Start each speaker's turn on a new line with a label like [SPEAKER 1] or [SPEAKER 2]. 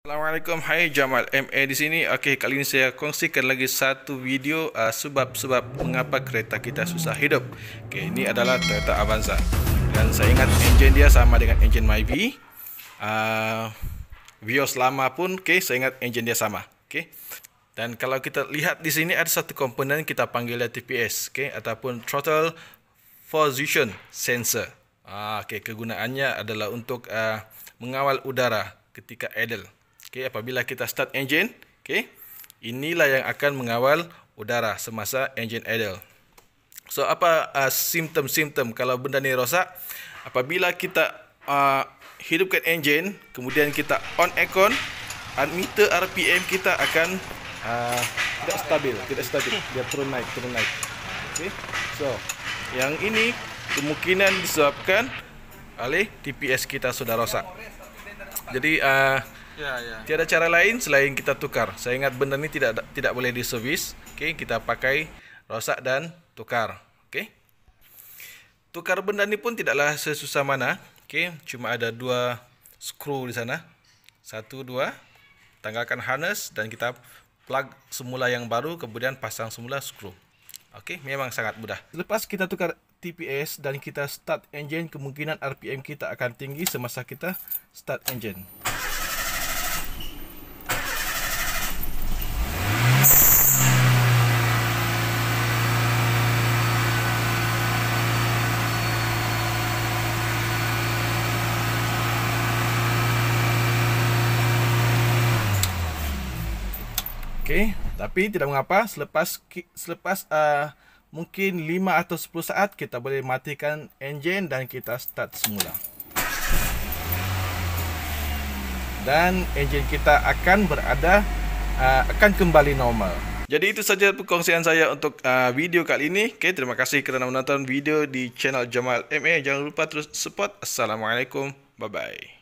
[SPEAKER 1] Assalamualaikum, hai Jamal MA di sini Okey, kali ini saya kongsikan lagi satu video ah, Sebab-sebab uh, mengapa kereta kita susah hidup Okey, ini adalah kereta Avanza Dan saya ingat enjin dia sama dengan enjin Myvi uh, Vios lama pun, okey, saya ingat enjin dia sama Okey, dan kalau kita lihat di sini ada satu komponen kita panggilnya TPS Okey, ataupun Throttle Position Sensor uh, Okey, kegunaannya adalah untuk uh, mengawal udara ketika idle Okey, apabila kita start engine, okey. Inilah yang akan mengawal udara semasa engine idle. So apa uh, simptom-simptom kalau benda ni rosak? Apabila kita uh, hidupkan engine, kemudian kita on aircon, uh, meter RPM kita akan uh, tidak stabil, tidak stabil. Dia turun naik, turun naik. Okey. So, yang ini kemungkinan disebabkan oleh TPS kita sudah rosak. Jadi uh, Ya, ya. Tiada cara lain selain kita tukar. Saya ingat benda ni tidak tidak boleh diservis. Okey, kita pakai rosak dan tukar. Okey. Tukar benda ni pun tidaklah sesusah mana. Okey, cuma ada dua skru di sana. Satu, dua. Tanggalkan harness dan kita plug semula yang baru kemudian pasang semula skru. Okey, memang sangat mudah. Lepas kita tukar TPS dan kita start engine, kemungkinan RPM kita akan tinggi semasa kita start engine. Okey, tapi tidak mengapa selepas selepas uh, mungkin 5 atau 10 saat kita boleh matikan enjin dan kita start semula. Dan enjin kita akan berada uh, akan kembali normal. Jadi itu saja perkongsian saya untuk uh, video kali ini. Okey, terima kasih kerana menonton video di channel Jamal MA. Jangan lupa terus support. Assalamualaikum. Bye bye.